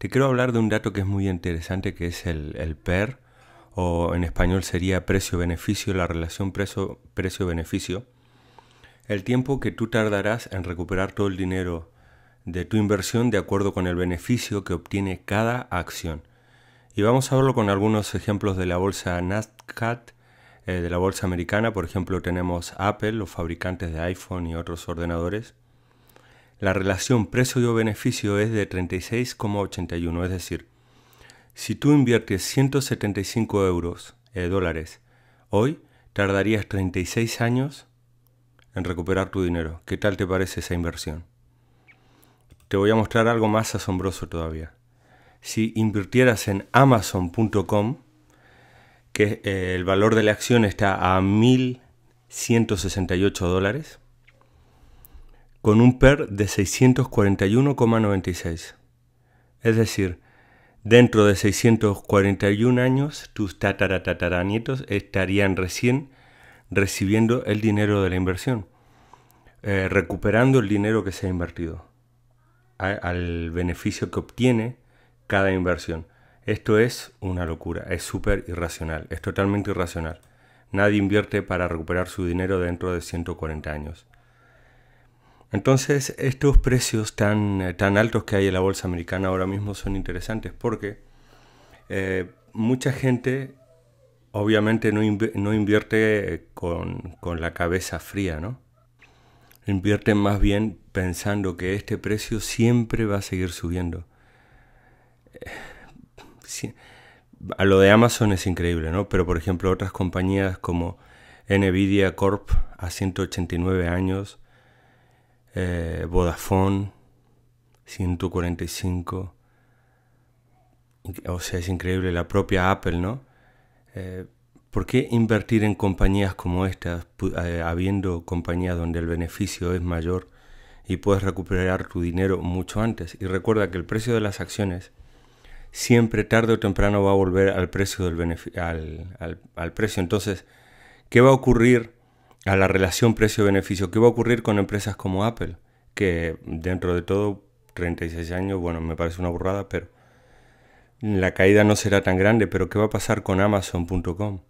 Te quiero hablar de un dato que es muy interesante, que es el, PER, o en español sería precio-beneficio, la relación precio-beneficio. El tiempo que tú tardarás en recuperar todo el dinero de tu inversión de acuerdo con el beneficio que obtiene cada acción. Y vamos a verlo con algunos ejemplos de la bolsa Nasdaq, eh, de la bolsa americana. Por ejemplo, tenemos Apple, los fabricantes de iPhone y otros ordenadores la relación precio-beneficio es de 36,81, es decir, si tú inviertes 175 euros, eh, dólares, hoy tardarías 36 años en recuperar tu dinero. ¿Qué tal te parece esa inversión? Te voy a mostrar algo más asombroso todavía. Si invirtieras en amazon.com, que eh, el valor de la acción está a 1.168 dólares, con un PER de 641,96. Es decir, dentro de 641 años tus tataratataranietos estarían recién recibiendo el dinero de la inversión, eh, recuperando el dinero que se ha invertido al beneficio que obtiene cada inversión. Esto es una locura, es súper irracional, es totalmente irracional. Nadie invierte para recuperar su dinero dentro de 140 años. Entonces, estos precios tan, eh, tan altos que hay en la bolsa americana ahora mismo son interesantes porque eh, mucha gente obviamente no, invierte con, la cabeza fría, ¿no? invierte más bien pensando que este precio siempre va a seguir subiendo. Eh, a lo de Amazon es increíble, ¿no? Pero por ejemplo otras compañías como Nvidia Corp a 189 años, eh, Vodafone 145. O sea, es increíble la propia Apple, ¿no? Eh, ¿Por qué invertir en compañías como estas, eh, habiendo compañías donde el beneficio es mayor y puedes recuperar tu dinero mucho antes? Y recuerda que el precio de las acciones siempre tarde o temprano va a volver al precio del beneficio al precio. Entonces, ¿qué va a ocurrir a la relación precio-beneficio. ¿Qué va a ocurrir con empresas como Apple? Que dentro de todo, 36 años, bueno, me parece una burrada, pero la caída no será tan grande. Pero ¿qué va a pasar con Amazon.com?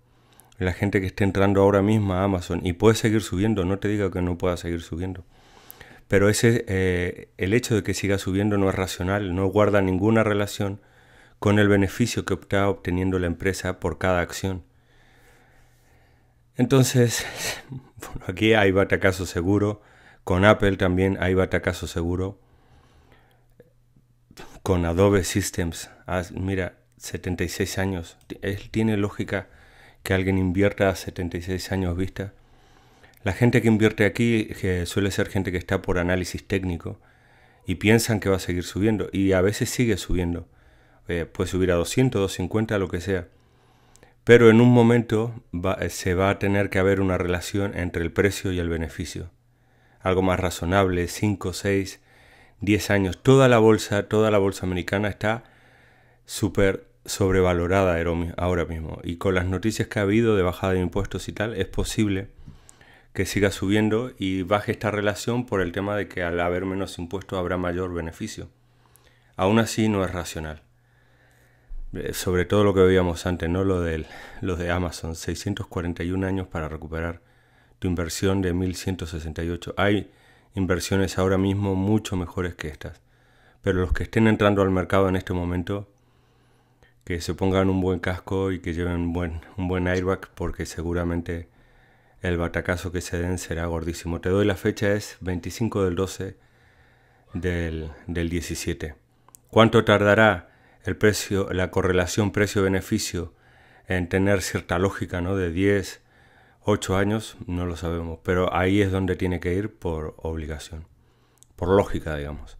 La gente que está entrando ahora mismo a Amazon y puede seguir subiendo, no te digo que no pueda seguir subiendo. Pero ese, eh, el hecho de que siga subiendo no es racional, no guarda ninguna relación con el beneficio que está obteniendo la empresa por cada acción. Entonces, aquí hay batacazo seguro. Con Apple también hay batacazo seguro. Con Adobe Systems, ah, mira, 76 años. Él tiene lógica que alguien invierta a 76 años vista. La gente que invierte aquí suele ser gente que está por análisis técnico y piensan que va a seguir subiendo y a veces sigue subiendo. Eh, puede subir a 200, 250, lo que sea pero en un momento eh, se va a tener que haber una relación entre el precio y el beneficio. Algo más razonable, 5, 6, 10 años. Toda la bolsa, toda la bolsa americana está súper sobrevalorada ahora mismo. Y con las noticias que ha habido de bajada de impuestos y tal, es posible que siga subiendo y baje esta relación por el tema de que al haber menos impuestos habrá mayor beneficio. Aún así no es racional. Eh, sobre todo lo que veíamos antes, ¿no? Lo de, los de Amazon, 641 años para recuperar tu inversión de 1168. Hay inversiones ahora mismo mucho mejores que estas, pero los que estén entrando al mercado en este momento, que se pongan un buen casco y que lleven un buen, un buen airbag porque seguramente el batacazo que se den será gordísimo. Te doy la fecha, es 25 del 12 del, del 17. ¿Cuánto tardará? el precio, la correlación precio-beneficio en tener cierta lógica ¿no? de 10, 8 años, no lo sabemos, pero ahí es donde tiene que ir por obligación, por lógica, digamos.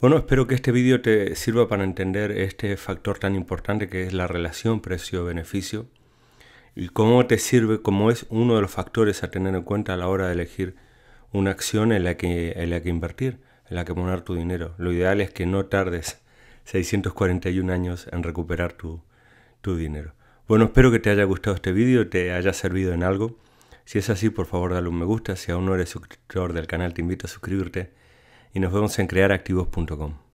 Bueno, espero que este vídeo te sirva para entender este factor tan importante que es la relación precio-beneficio y cómo te sirve, como es uno de los factores a tener en cuenta a la hora de elegir una acción en la que, en la que invertir, en la que poner tu dinero. Lo ideal es que no tardes 641 años en recuperar tu, dinero. Bueno, espero que te haya gustado este vídeo, te haya servido en algo. Si es así, por favor dale un me gusta. Si aún no eres suscriptor del canal, te invito a suscribirte. Y nos vemos en crearactivos.com.